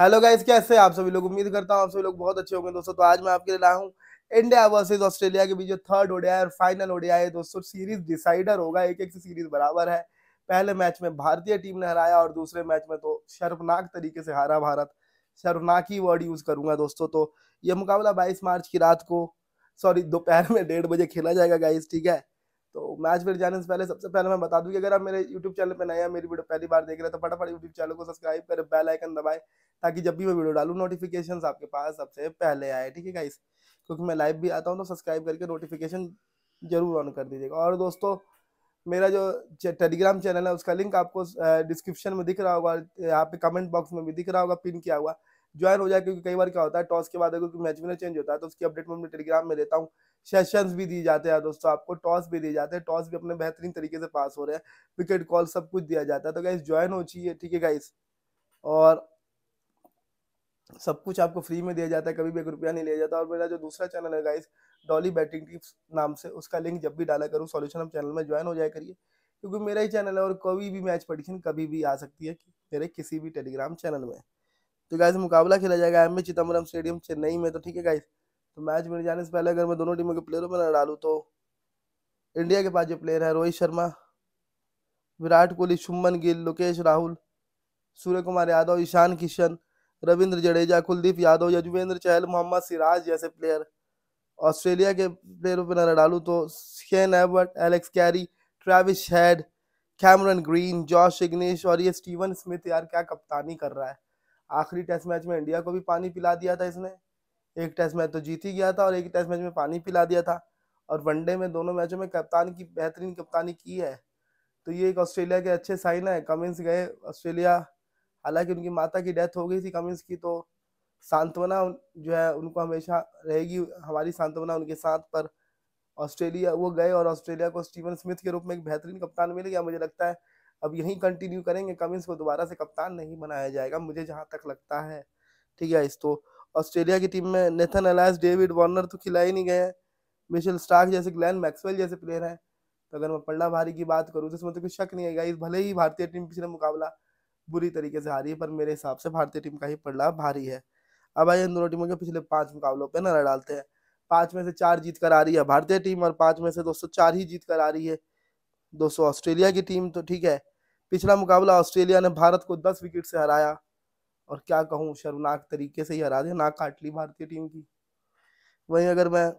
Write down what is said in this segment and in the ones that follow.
hello guys कैसे आप सभी लोग उम्मीद करता हूँ आप सभी लोग बहुत अच्छे होंगे दोस्तों तो आज मैं आपके लिए लाया हूँ इंडिया वर्सेस ऑस्ट्रेलिया के बीच जो थर्ड ओडिया और फाइनल ओडिया है दोस्तों सीरीज डिसाइडर होगा एक एक से सीरीज बराबर है पहले मैच में भारतीय टीम ने हराया और दूसरे मैच में तो शर्मनाक तरीके से हारा भारत शर्मनाक ही वर्ड यूज करूंगा दोस्तों तो ये मुकाबला बाईस मार्च की रात को सॉरी दोपहर में डेढ़ बजे खेला जाएगा गाइस ठीक है तो मैच फिर जाने से पहले सबसे पहले मैं बता दूं कि अगर आप मेरे यूट्यूब चैनल पर नया मेरी वीडियो पहली बार देख रहे हैं तो फटाफट यूट्यूब चैनल को सब्सक्राइब करें बेल आइकन दबाएं ताकि जब भी मैं वीडियो डालूँ नोटिफिकेशन आपके पास सबसे पहले आए ठीक है गाइस क्योंकि मैं लाइव भी आता हूँ तो सब्सक्राइब करके नोटिफिकेशन जरूर ऑन कर दीजिएगा और दोस्तों मेरा जो टेलीग्राम चैनल है उसका लिंक आपको डिस्क्रिप्शन में दिख रहा होगा यहाँ पे कमेंट बॉक्स में भी दिख रहा होगा पिन किया हुआ ज्वाइन हो जाए क्योंकि कई बार क्या होता है टॉस के बाद अगर मैच में चेंज होता है तो उसकी अपडेट में टेलीग्राम में देता हूँ सेशंस भी दिए जाते हैं दोस्तों आपको टॉस भी दिए जाते हैं टॉस भी अपने बेहतरीन तरीके से पास हो रहे हैं विकेट कॉल सब कुछ दिया जाता है तो गाइस ज्वाइन हो चाहिए ठीक है गाइस और सब कुछ आपको फ्री में दिया जाता है कभी भी एक रुपया नहीं लिया जाता और मेरा जो दूसरा चैनल है गाइस डॉली बैटिंग टिप्स नाम से उसका लिंक जब भी डाला करूँ सोल्यूशन हम चैनल में ज्वाइन हो जाए करिए क्योंकि मेरा ही चैनल है और कोई भी मैच पडिशन कभी भी आ सकती है मेरे किसी भी टेलीग्राम चैनल में तो गाइज मुकाबला खेला जाएगा M A Chidambaram stadium Chennai में तो ठीक है गाइज तो मैच में जाने से पहले अगर मैं दोनों टीमों के प्लेयरों पर न डालू तो इंडिया के पास जो प्लेयर है रोहित शर्मा विराट कोहली शुभमन गिल लोकेश राहुल सूर्य कुमार यादव ईशान किशन रविंद्र जडेजा कुलदीप यादव यजुवेंद्र चहल मोहम्मद सिराज जैसे प्लेयर ऑस्ट्रेलिया के प्लेयरों पर नजर डालू तो Sean Abbott Alex Carey Travis Head Cameron Green Josh Inglis और ये स्टीवन स्मिथ यार क्या कप्तानी कर रहा है आखिरी टेस्ट मैच में इंडिया को भी पानी पिला दिया था इसने एक टेस्ट मैच तो जीत ही गया था और एक टेस्ट मैच में पानी पिला दिया था और वनडे में दोनों मैचों में कप्तान की बेहतरीन कप्तानी की है तो ये एक ऑस्ट्रेलिया के अच्छे साइन है कमिंस गए ऑस्ट्रेलिया हालांकि उनकी माता की डेथ हो गई थी कमिंस की तो सांत्वना जो है उनको हमेशा रहेगी हमारी सांत्वना उनके साथ पर ऑस्ट्रेलिया वो गए और ऑस्ट्रेलिया को स्टीवन स्मिथ के रूप में एक बेहतरीन कप्तान मिल गया मुझे लगता है अब यही कंटिन्यू करेंगे कमिंस को दोबारा से कप्तान नहीं बनाया जाएगा मुझे जहाँ तक लगता है ठीक है इस तो ऑस्ट्रेलिया की टीम में नेथन अलायस डेविड वार्नर तो खिलाए नहीं गए मिशेल स्टार्क जैसे ग्लैन मैक्सवेल जैसे प्लेयर हैं तो अगर मैं पल्ला भारी की बात करूँ तो इसमें तो कुछ शक नहीं आएगा इस भले ही भारतीय टीम पिछले मुकाबला बुरी तरीके से हारी है पर मेरे हिसाब से भारतीय टीम का ही पल्ला भारी है अब आइए इन दोनों टीमों के पिछले पाँच मुकाबलों पर नजर डालते हैं पाँच में से चार जीत कर आ रही है भारतीय टीम और पाँच में से दोस्तों चार ही जीत कर आ रही है दोस्तों ऑस्ट्रेलिया की टीम तो ठीक है पिछला मुकाबला ऑस्ट्रेलिया ने भारत को दस विकेट से हराया और क्या कहूँ शर्मनाक तरीके से ही हरा दिया नाक काट ली भारतीय टीम की वहीं अगर मैं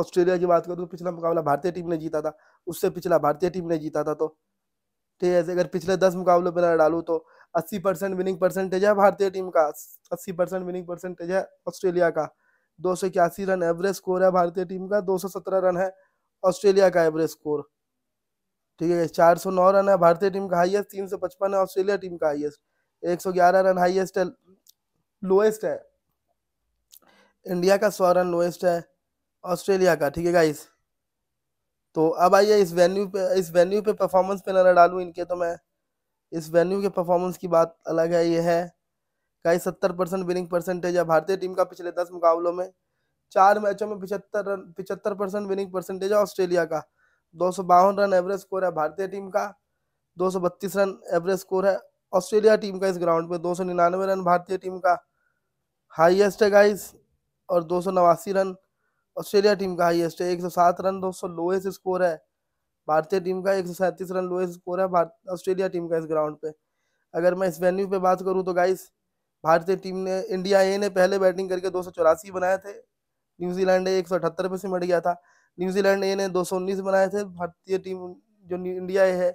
ऑस्ट्रेलिया की बात करूँ तो पिछला मुकाबला भारतीय टीम ने जीता था उससे पिछला भारतीय टीम ने जीता था तो ठीक है अगर पिछले दस मुकाबलों पर डालू तो अस्सी परसेंट विनिंग परसेंटेज है भारतीय टीम का अस्सी परसेंट विनिंग परसेंटेज है ऑस्ट्रेलिया का दो सौ इक्यासी रन एवरेज स्कोर है भारतीय टीम का दो सौ सत्रह रन है ऑस्ट्रेलिया का एवरेज स्कोर ठीक है चार सौ नौ रन है भारतीय टीम का हाईएस्ट तीन सौ पचपन है ऑस्ट्रेलिया टीम का हाईएस्ट एक सौ ग्यारह रन हाईएस्ट है लोएस्ट है इंडिया का सौ रन लोएस्ट है ऑस्ट्रेलिया का ठीक है गाइस तो अब आइए इस वेन्यू पे इस वेन्यू पे परफॉर्मेंस पे नजर डालूँ इनके तो मैं इस वेन्यू के परफॉर्मेंस की बात अलग है ये है गाइस सत्तर परसेंट विनिंग परसेंटेज है भारतीय टीम का पिछले दस मुकाबलों में चार मैचों में पिछहत्तर रन पिछहत्तर परसेंट विनिंग परसेंटेज है ऑस्ट्रेलिया का दो रन एवरेज स्कोर है भारतीय टीम का दो रन एवरेज स्कोर है ऑस्ट्रेलिया टीम का इस ग्राउंड पे 299 रन भारतीय टीम का हाईएस्ट है गाइस और दो रन ऑस्ट्रेलिया टीम का हाईएस्ट है एक रन दो लोएस्ट स्कोर है भारतीय टीम का एक रन लोएस्ट स्कोर है ऑस्ट्रेलिया टीम का इस ग्राउंड पे अगर मैं इस वेन्यू पे बात करूँ तो गाइस भारतीय टीम ने इंडिया ए ने पहले बैटिंग करके दो बनाए थे न्यूजीलैंड एक सौ पे सिमट गया था न्यूजीलैंड ए ने दो बनाए थे भारतीय टीम जो इंडिया ए है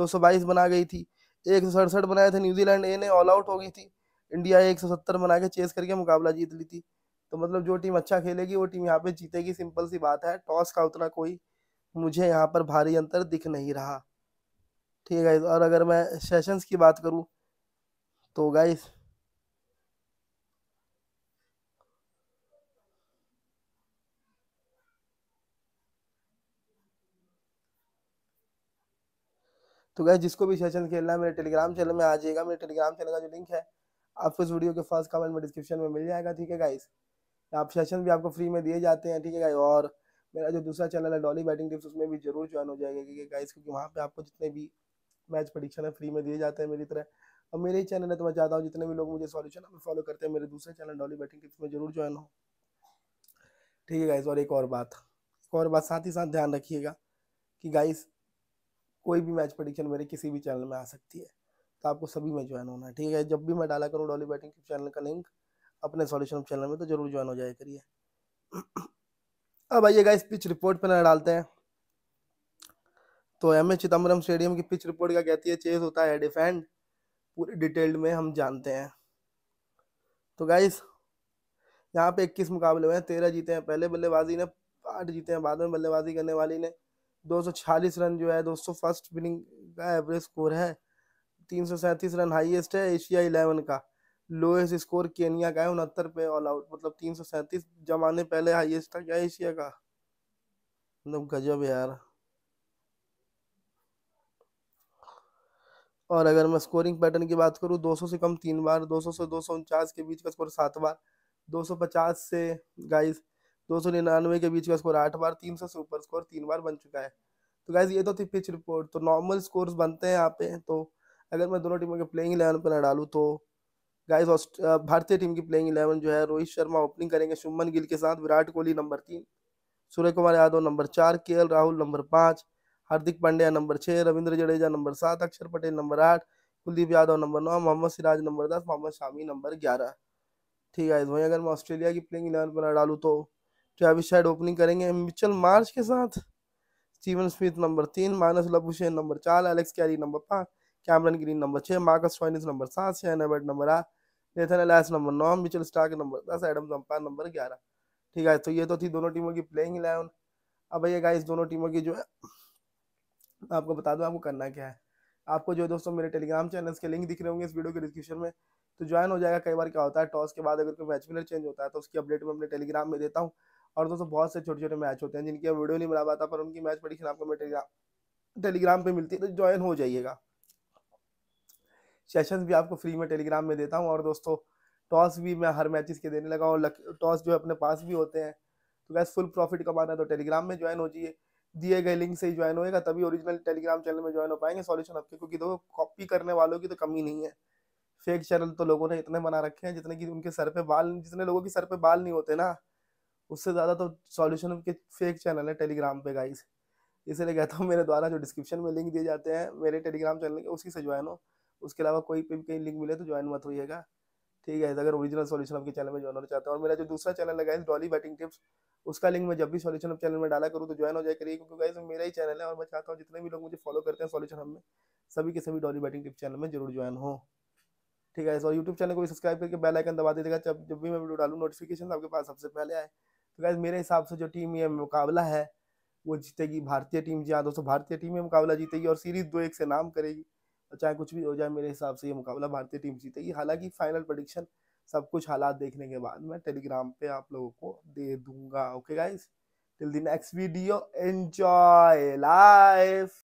222 बना गई थी एक सौ बनाए थे न्यूजीलैंड ए ने ऑल आउट हो गई थी इंडिया एक सौ सत्तर बना के चेस करके मुकाबला जीत ली थी तो मतलब जो टीम अच्छा खेलेगी वो टीम यहाँ पे जीतेगी सिंपल सी बात है टॉस का उतना कोई मुझे यहाँ पर भारी अंतर दिख नहीं रहा ठीक है और अगर मैं सेशंस की बात करूँ तो गाइस तो गाइस जिसको भी सेशन खेलना है मेरे टेलीग्राम चैनल में आ जाएगा मेरे टेलीग्राम चैनल का जो लिंक है आपको इस वीडियो के फर्स्ट कमेंट में डिस्क्रिप्शन में मिल जाएगा ठीक है गाइस आप सेशन भी आपको फ्री में दिए जाते हैं ठीक है गाइस और मेरा जो दूसरा चैनल है डॉली बैटिंग टिप्स उसमें भी जरूर ज्वाइन हो जाएगा क्योंकि गाइस क्योंकि वहाँ पर आपको जितने भी मैच परीक्षण है फ्री में दिए जाते हैं मेरी तरह और मेरे ही चैनल है तो मैं चाहता हूँ जितने भी लोग मुझे सॉल्यूशन में फॉलो करते हैं मेरे दूसरे चैनल डॉली बैटिंग टिप्स में जरूर ज्वाइन हो ठीक है गाइस और एक और बात एक और बात साथ ही साथ ध्यान रखिएगा कि गाइस कोई भी मैच प्रडिक्शन मेरे किसी भी चैनल में आ सकती है तो आपको सभी में ज्वाइन होना है ठीक है जब भी मैं डाला करूँ डॉली बैटिंग चैनल का लिंक अपने सॉल्यूशन चैनल में तो जरूर ज्वाइन हो जाए करिए अब आइएगा इस पिच रिपोर्ट पर ना डालते हैं तो एम ए चिदम्बरम स्टेडियम की पिच रिपोर्ट क्या कहती है चेस होता है डिफेंड पूरी डिटेल्ड में हम जानते हैं तो गाइस यहाँ पे इक्कीस मुकाबले हुए हैं तेरह जीते हैं पहले बल्लेबाजी ने आठ जीते हैं बाद में बल्लेबाजी करने वाली ने 246 रन जो है दोस्तों फर्स्ट इनिंग का एवरेज स्कोर है तीन रन हाईएस्ट है एशिया इलेवन का लोएस्ट स्कोर केनिया का है उनहत्तर पे ऑल आउट मतलब तीन जमाने पहले हाईएस्ट था क्या एशिया का मतलब गजब यार और अगर मैं स्कोरिंग पैटर्न की बात करूं 200 से कम तीन बार 200 से दो के बीच का स्कोर सात बार 250 से गाइस दो सौ निन्यानवे के बीच का स्कोर आठ बार तीन सौ सुपर स्कोर तीन बार बन चुका है तो गाइज ये तो थी पिच रिपोर्ट तो नॉर्मल स्कोर बनते हैं यहाँ पे तो अगर मैं दोनों टीमों के प्लेइंग इलेवन पर ना डालू तो गाइज भारतीय टीम की प्लेइंग इलेवन जो है रोहित शर्मा ओपनिंग करेंगे शुभमन गिल के साथ विराट कोहली नंबर तीन सूर्य कुमार यादव नंबर चार के राहुल नंबर पाँच हार्दिक पांड्या नंबर छः रविंद्र जडेजा नंबर सात अक्षर पटेल नंबर आठ कुलदीप यादव नंबर नौ मोहम्मद सिराज नंबर दस मोहम्मद शामी नंबर ग्यारह ठीक है वहीं अगर मैं ऑस्ट्रेलिया की प्लेइंग इलेवन पर डालू तो चौबीस शायद ओपनिंग करेंगे मिचल मार्च के साथ स्टीवन स्मिथ नंबर तीन माइनस लबुशे नंबर चार एलेक्स कैरी नंबर पाँच कैमरन ग्रीन नंबर छः मार्कस स्वाइनिस नंबर सात शहन एबर्ट नंबर आठ नेथन एलैस नंबर नौ मिचल स्टार्क नंबर दस एडम जम्पा नंबर ग्यारह ठीक है तो ये तो थी दोनों टीमों की प्लेइंग इलेवन अब भैया गाइस दोनों टीमों की जो है आपको बता दूँ आपको करना क्या है आपको जो दोस्तों मेरे टेलीग्राम चैनल्स के लिंक दिख रहे होंगे इस वीडियो के डिस्क्रिप्शन में तो ज्वाइन हो जाएगा कई बार क्या होता है टॉस के बाद अगर कोई मैच विनर चेंज होता है तो उसकी अपडेट मैं अपने टेलीग्राम में देता हूँ और दोस्तों बहुत से छोटे छोटे मैच होते हैं जिनकी अब वीडियो नहीं बना पाता पर उनकी मैच परीक्षण आपको टेलीग्राम टेलीग्राम पर मिलती है तो ज्वाइन हो जाइएगा सेशन भी आपको फ्री में टेलीग्राम में देता हूँ और दोस्तों टॉस भी मैं हर मैचेस के देने लगा और टॉस जो है अपने पास भी होते हैं तो गैस फुल प्रॉफिट कमाना है तो टेलीग्राम में ज्वाइन हो जाइए दिए गए लिंक से ही ज्वाइन होएगा तभी ओरिजिनल टेलीग्राम चैनल में ज्वाइन हो पाएंगे सॉल्यूशन आपके क्योंकि देखो कॉपी करने वालों की तो कमी नहीं है फेक चैनल तो लोगों ने इतने बना रखे हैं जितने कि उनके सर पे बाल जितने लोगों के सर पे बाल नहीं होते ना उससे ज़्यादा तो सॉल्यूशन के फेक चैनल है टेलीग्राम पे गाइस इसलिए कहता हूँ मेरे द्वारा जो डिस्क्रिप्शन में लिंक दिए जाते हैं मेरे टेलीग्राम चैनल के उसी से ज्वाइन हो उसके अलावा कोई भी कहीं लिंक मिले तो ज्वाइन मत होइएगा ठीक है अगर ओरिजिनल सॉल्यूशन आपके चैनल में ज्वाइन होना चाहते हैं और मेरा जो दूसरा चैनल है गाइस डॉली बैटिंग टिप्स उसका लिंक मैं जब भी सॉल्यूशन चैनल में डाला करूँ तो ज्वाइन हो जाए करिए क्योंकि गाइस मेरा ही चैनल है और मैं चाहता हूँ जितने भी लोग मुझे फॉलो करते हैं सॉल्यूशन में सभी के सभी डॉली बैटिंग टिप्स चैनल में जरूर ज्वाइन हो ठीक है और यूट्यूब चैनल को भी सब्सक्राइब करके बेल आइकन दबा दीजिएगा जब जब भी मैं वीडियो डालूँ नोटिफिकेशन आपके पास सबसे पहले आए तो गैस मेरे हिसाब से जो टीम ये मुकाबला है वो जीतेगी भारतीय टीम जी हाँ दोस्तों भारतीय टीम ये मुकाबला जीतेगी और सीरीज दो एक से नाम करेगी और तो चाहे कुछ भी हो जाए मेरे हिसाब से ये मुकाबला भारतीय टीम जीतेगी हालांकि फाइनल प्रडिक्शन सब कुछ हालात देखने के बाद मैं टेलीग्राम पे आप लोगों को दे दूंगा okay guys till the next video enjoy life